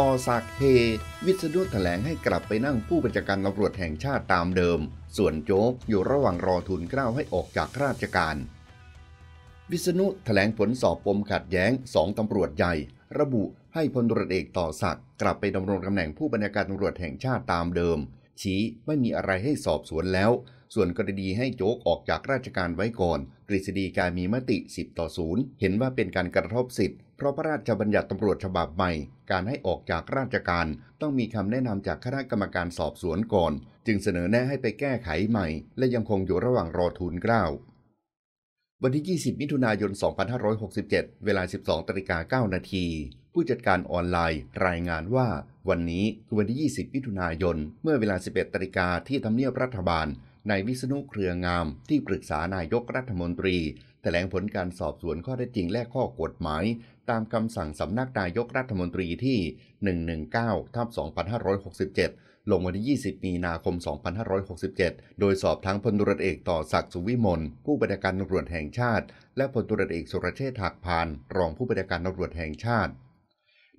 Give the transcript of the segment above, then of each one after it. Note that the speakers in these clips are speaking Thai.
ต่อสักเฮวิศนุแถลงให้กลับไปนั่งผู้บัญชาการตำรวจแห่งชาติตามเดิม ส่วนโจ๊กอยู่ระหว่างรอทุนเกล้าให้ออกจากราชการ วิศนุแถลงผลสอบปมขัดแย้งสองตำรวจใหญ่ ระบุให้พลตรเอกต่อสักกลับไปดำรงตำแหน่งผู้บัญชาการตำรวจแห่งชาติตามเดิม ชี้ไม่มีอะไรให้สอบสวนแล้ว ส่วนกรณีให้โจ๊กออกจากราชการไว้ก่อนกฤษฎีกามีมติ 10 ต่อ 0 เห็นว่าเป็นการกระทบสิทธิ์ เพราะพระราชบัญญัติตำรวจฉบับใหม่ การให้ออกจากราชการต้องมีคำแนะนำจากคณะกรรมการสอบสวนก่อน จึงเสนอแนะให้ไปแก้ไขใหม่ และยังคงอยู่ระหว่างรอทุนเกล้า วันที่ 20 มิถุนายน 2567 เวลา 12ตริกา9นาทีผู้จัดการออนไลน์รายงานว่า วันนี้คือวันที่ 20 มิถุนายน เมื่อเวลา 11ตริกาที่ทำเนียบรัฐบาลนายวิษณุเครืองามที่ปรึกษานายกรัฐมนตรีแถลงผลการสอบสวนข้อเท็จจริงและข้อกฎหมาย ตามคำสั่งสำนักนายกรัฐมนตรีที่ 119ทับ2567 ลงวันที่ 20 มีนาคม 2567 โดยสอบทั้งพลตรเอกต่อศักดิ์สุวิมลผู้บัญชาการตำรวจแห่งชาติ และพลตรเอกสุรเชษฐ์หักพาน รองผู้บัญชาการตำรวจแห่งชาติ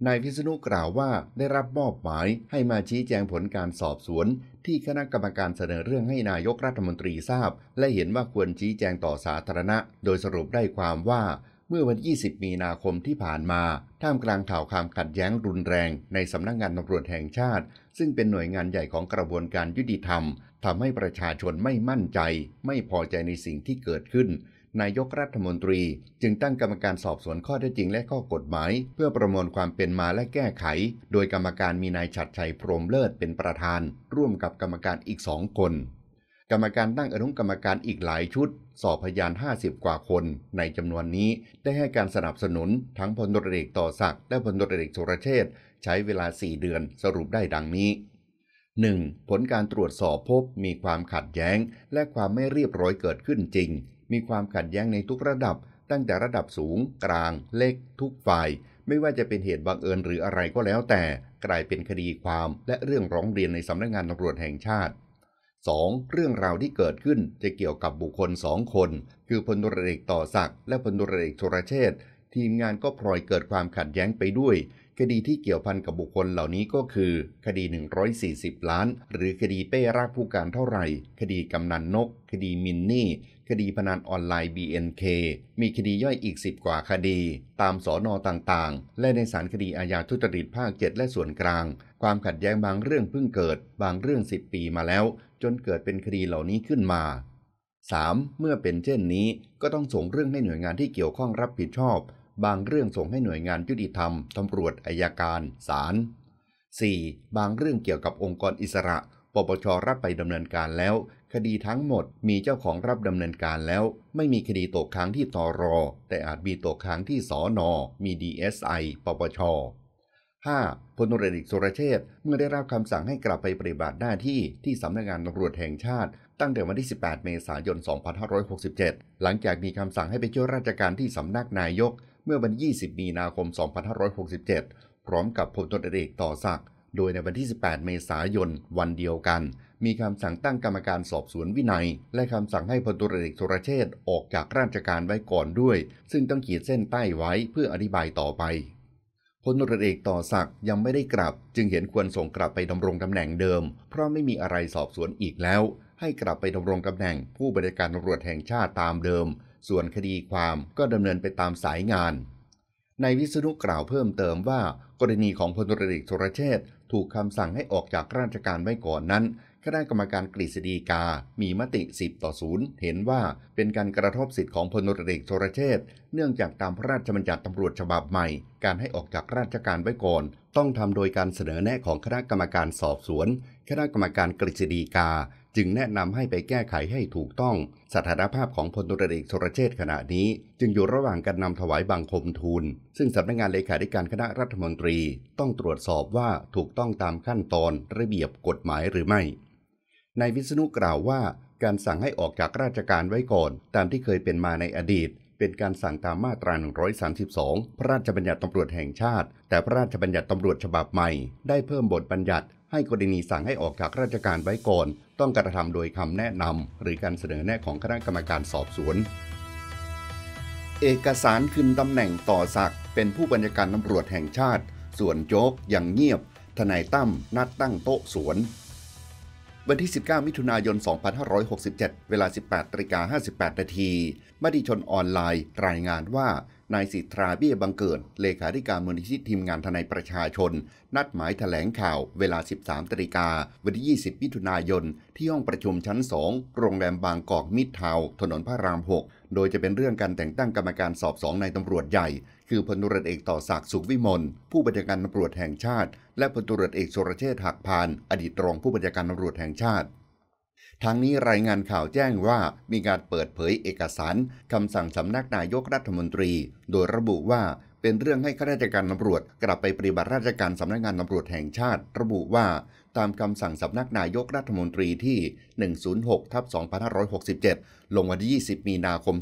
นายพิษณุกล่าวว่า ได้รับมอบหมายให้มาชี้แจงผลการสอบสวนที่คณะกรรมการเสนอเรื่องให้นายกรัฐมนตรีทราบ และเห็นว่าควรชี้แจงต่อสาธารณะโดยสรุปได้ความว่า เมื่อวัน 20 มีนาคมที่ผ่านมาท่ามกลางข่าวความขัดแย้งรุนแรงในสำนักงงานตำรวจแห่งชาติ ซึ่งเป็นหน่วยงานใหญ่ของกระบวนการยุติธรรมทำให้ประชาชนไม่มั่นใจ ไม่พอใจในสิ่งที่เกิดขึ้นนายกรัฐมนตรี จึงตั้งกรรมการสอบสวนข้อเท็จจริงและข้อกฎหมาย เพื่อประมวลความเป็นมาและแก้ไข โดยกรรมการมีนายฉัดชัยพรมเลิศเป็นประธาน ร่วมกับกรรมการอีกสองคน กรรมการตั้งอนุกรรมการอีกหลายชุด สอบพยาน50 กว่าคน ในจำนวนนี้ได้ให้การสนับสนุนทั้งพลตรีเอกต่อศักดิ์และพลตรีเอกสุรเชษใช้เวลา 4 เดือนสรุปได้ดังนี้ 1. ผลการตรวจสอบพบมีความขัดแย้ง และความไม่เรียบร้อยเกิดขึ้นจริงมีความขัดแย้งในทุกระดับ ตั้งแต่ระดับสูง กลาง เล็ก ทุกฝ่าย ไม่ว่าจะเป็นเหตุบังเอิญหรืออะไรก็แล้วแต่ กลายเป็นคดีความ และเรื่องร้องเรียนในสำนักงงานตำรวจแห่งชาติ 2. เรื่องราวที่เกิดขึ้นจะเกี่ยวกับบุคคลสองคน คือพลตุรเอกต่อศักดิ์และพลตุรเอกโทรเชษทีมงานก็พลอยเกิดความขัดแย้งไปด้วย คดีที่เกี่ยวพันกับบุคคลเหล่านี้ก็คือ คดี 140 ล้านหรือคดีเป้รากผู้การเท่าไหร่ คดีกำนันนก คดีมินนี่ คดีพนันออนไลน์ BNK มีคดีย่อยอีก 10 กว่าคดี ตามสอนอต่างๆ และในศาลคดีอาญาทุจริตภาค 7 และส่วนกลาง ความขัดแย้งบางเรื่องเพิ่งเกิด บางเรื่อง 10 ปีมาแล้ว จนเกิดเป็นคดีเหล่านี้ขึ้นมา 3. เมื่อเป็นเช่นนี้ก็ต้องส่งเรื่องให้หน่วยงานที่เกี่ยวข้องรับผิดชอบบางเรื่องส่งให้หน่วยงานยุติธรรม ตำรวจอายการ ศาล 4. บางเรื่องเกี่ยวกับองค์กรอิสระ ปปชรับไปดำเนินการแล้ว คดีทั้งหมดมีเจ้าของรับดำเนินการแล้ว ไม่มีคดีตกค้างที่ตอรอ แต่อาจมีตกค้างที่สอนอมี DSI ปปช 5. พลนรีเอกสุรเชษเมื่อได้รับคำสั่งให้กลับไปปฏิบัติหน้าที่ที่สำนักงานตำรวจแห่งชาติ ตั้งแต่วันที่ 18 เมษายน 2567 หลังจากมีคำสั่งให้ไปช่วยราชการที่สำนักนายกเมื่อวันที่ 20 มีนาคม 2567 พร้อมกับพลตเอกต่อศักดิ์โดยในวันที่ 18 เมษายน วันเดียวกัน มีคำสั่งตั้งกรรมการสอบสวนวินัย และคำสั่งให้พลตุเอกสุรเชษออกจากราชการไว้ก่อนด้วย ซึ่งต้องขีดเส้นใต้ไว้เพื่ออธิบายต่อไป พลตรเอกต่อศักดิ์ยังไม่ได้กลับ จึงเห็นควรส่งกลับไปดำรงตำแหน่งเดิม เพราะไม่มีอะไรสอบสวนอีกแล้ว ให้กลับไปดำรงตำแหน่งผู้บริการตำรวจแห่งชาติตามเดิมส่วนคดีความก็ดำเนินไปตามสายงาน ในวิษณุกล่าวเพิ่มเติมว่า กรณีของพลตรีโุรเชษถูกคำสั่งให้ออกจากราชการไว้ก่อนนั้น คณะกรรมการกฤษฎีกา มีมติ 10 ต่อ 0 เห็นว่าเป็นการกระทบสิทธิของพลตรีโุรเชษเนื่องจากตามพระราชบัญญัติตำรวจฉบับใหม่ การให้ออกจากราชการไว้ก่อน ต้องทำโดยการเสนอแนะของคณะกรรมการสอบสวน คณะกรรมการกฤษฎีกาจึงแนะนำให้ไปแก้ไขให้ถูกต้อง สถานภาพของพลตุรเอกสุรเชษขณะนี้จึงอยู่ระหว่างการนำถวายบังคมทูล ซึ่งสำนักงานเลขาธิการคณะรัฐมนตรีต้องตรวจสอบว่าถูกต้องตามขั้นตอนระเบียบกฎหมายหรือไม่ นายวิษณุกล่าวว่าการสั่งให้ออกจากราชการไว้ก่อน ตามที่เคยเป็นมาในอดีต เป็นการสั่งตามมาตรา 132 พระราชบัญญัติตำรวจแห่งชาติ แต่พระราชบัญญัติตำรวจฉบับใหม่ได้เพิ่มบทบัญญัติให้กรณีสั่งให้ออกจากราชการไว้ก่อนต้องกระทำโดยคำแนะนำ หรือการเสนอแนะของคณะกรรมการสอบสวนเอกสารคืนตำแหน่งต่อสักเป็นผู้บัญชาการตารวจแห่งชาติ ส่วนโจ๊กยังเงียบ ทนายตั้มนัดตั้งโต๊ะสวนวันที่ 19 มิถุนายน 2567 เวลา 18ิกา58 นาทีมติชนออนไลน์รายงานว่านายสิทธาเบี้ยบังเกิด เลขาธิการมูลนิธิทีมงานทนายประชาชน นัดหมายถแถลงข่าว เวลา 13ตริกาวันที่ 20 มิถุนายน ที่ห้องประชุมชั้น 2 โรงแรมบางกอกมิตรทาวถนนพระราม 6 โดยจะเป็นเรื่องการแต่งตั้งกรรมการสอบสองนายตำรวจใหญ่ คือพลตุรเอกต่อศักดิ์สุขวิมลผู้บัญชาการตำรวจแห่งชาติ และพลตุรเอกสุรเชษฐ์หักพาน อดีตรองผู้บัญชาการตำรวจแห่งชาติทั้งนี้รายงานข่าวแจ้งว่ามีการเปิดเผยเอกสารคำสั่งสำนักนายกรัฐมนตรี โดยระบุว่า เป็นเรื่องให้ข้าราชการตำรวจ กลับไปปฏิบัติราชการสำนักงานตำรวจแห่งชาติ ระบุว่าตามคำสั่งสำนักนายกรัฐมนตรีที่ 106ทับ2567 ลงวันที่ 20 มีนาคม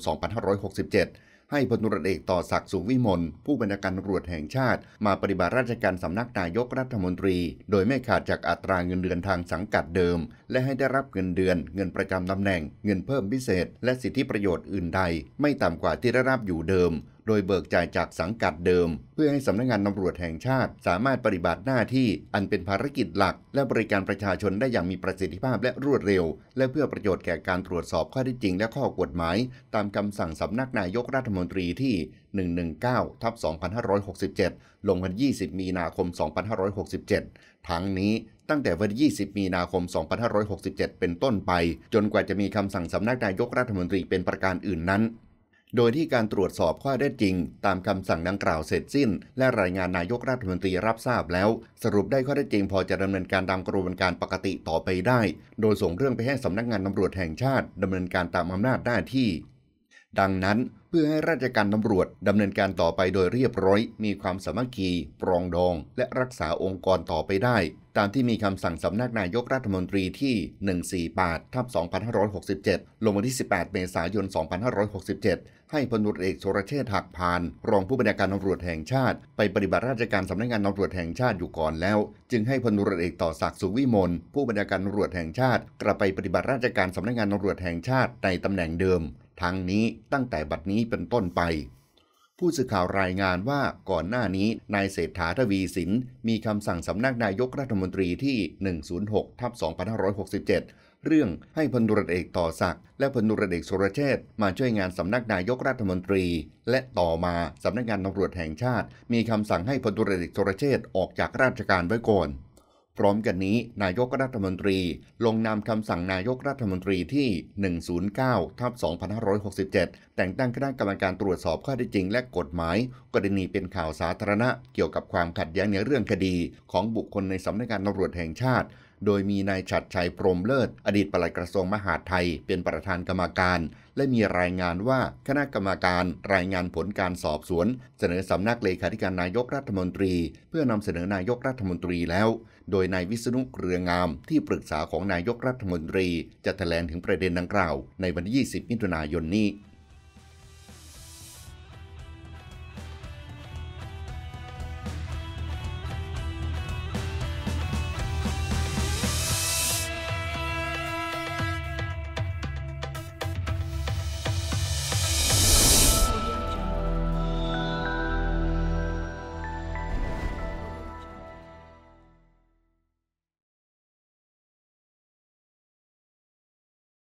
2567ให้พลตุรเอกต่อศักดิ์สุวิมลผู้บัญชาการตำรวจแห่งชาติ มาปฏิบัติราชการสำนักนายกรัฐมนตรี โดยไม่ขาดจากอัตราเงินเดือนทางสังกัดเดิม และให้ได้รับเงินเดือน เงินประจำตำแหน่งเงินเพิ่มพิเศษ และสิทธิประโยชน์อื่นใด ไม่ต่ำกว่าที่ได้รับอยู่เดิมโดยเบิกจ่ายจากสังกัดเดิม เพื่อให้สำนักงงานตำรวจแห่งชาติสามารถปฏิบัติหน้าที่อันเป็นภารกิจหลัก และบริการประชาชนได้อย่างมีประสิทธิภาพและรวดเร็ว และเพื่อประโยชน์แก่การตรวจสอบข้อทีจจริง และข้อกฎหมายตามคำสั่งสำนักนายกรัฐมนตรีที่ 119ทับ2567 ลงวัน20 มีนาคม 2567 ทั้งนี้ตั้งแต่วันที่20 มีนาคม 2567 เป็นต้นไป จนกว่าจะมีคำสั่งสำนักนายกรัฐมนตรีเป็นประการอื่นนั้นโดยที่การตรวจสอบข้อได้จริง ตามคำสั่งดังกล่าวเสร็จสิ้น และรายงานนายกรัฐมนตรีรับทราบแล้ว สรุปได้ข้อได้จริงพอจะดำเนินการตามกระบวนการปกติต่อไปได้ โดยส่งเรื่องไปให้สำนักงานตำรวจแห่งชาติดำเนินการตามอำนาจหน้าที่ดังนั้นเพื่อให้ราชการตำรวจ ดำเนินการต่อไปโดยเรียบร้อย มีความสามัคคีปรองดอง และรักษาองค์กรต่อไปได้ ตามที่มีคำสั่งสำนักนายกรัฐมนตรีที่ 148ทับ2567 ลงวันที่ 18 เมษายน 2567 ให้พลตเอกโชรเชษฐ์หักพาน รองผู้บัญชาการตำรวจแห่งชาติ ไปปฏิบัติราชการสำนักงานตำรวจแห่งชาติอยู่ก่อนแล้ว จึงให้พลตเอกต่อศักดิ์สุวิมลผู้บัญชาการตำรวจแห่งชาติ กลับไปปฏิบัติราชการสำนักงานตำรวจแห่งชาติในตำแหน่งเดิมทางนี้ตั้งแต่บัดนี้เป็นต้นไป ผู้สื่อข่าวรายงานว่าก่อนหน้านี้นายเศรษฐาทวีสิน มีคำสั่งสำนักนายกรัฐมนตรีที่106ทับ2567 เรื่องให้พลนุรเอกต่อศักด์และพลนุรเอกสุรเชษมาช่วยงานสำนักนายกรัฐมนตรี และต่อมาสำนักงานตำรวจแห่งชาติ มีคำสั่งให้พลนุรเอกสุรเชษออกจากราชการไว้ก่อนพร้อมกันนี้ นายกรัฐมนตรี ลงนามคำสั่งนายกรัฐมนตรีที่ 109ทับ2567 แต่งตั้งคณะกรรมการตรวจสอบข้อเท็จจริงและกฎหมาย กรณีเป็นข่าวสาธารณะ เกี่ยวกับความขัดแย้งในเรื่องคดีของบุคคลในสำนักงานตำรวจแห่งชาติ โดยมีนายฉัดชัยพรมเลิศ อดีตปลัดกระทรวงมหาดไทย เป็นประธานกรรมการ และมีรายงานว่าคณะกรรมการรายงานผลการสอบสวน เสนอสำนักเลขาธิการนายกรัฐมนตรี เพื่อนำเสนอนายกรัฐมนตรีแล้วโดยนายวิษณุเรืองามที่ปรึกษาของนายกรัฐมนตรีจะแถลงถึงประเด็นดังกล่าวในวันที่20มิถุนายนนี้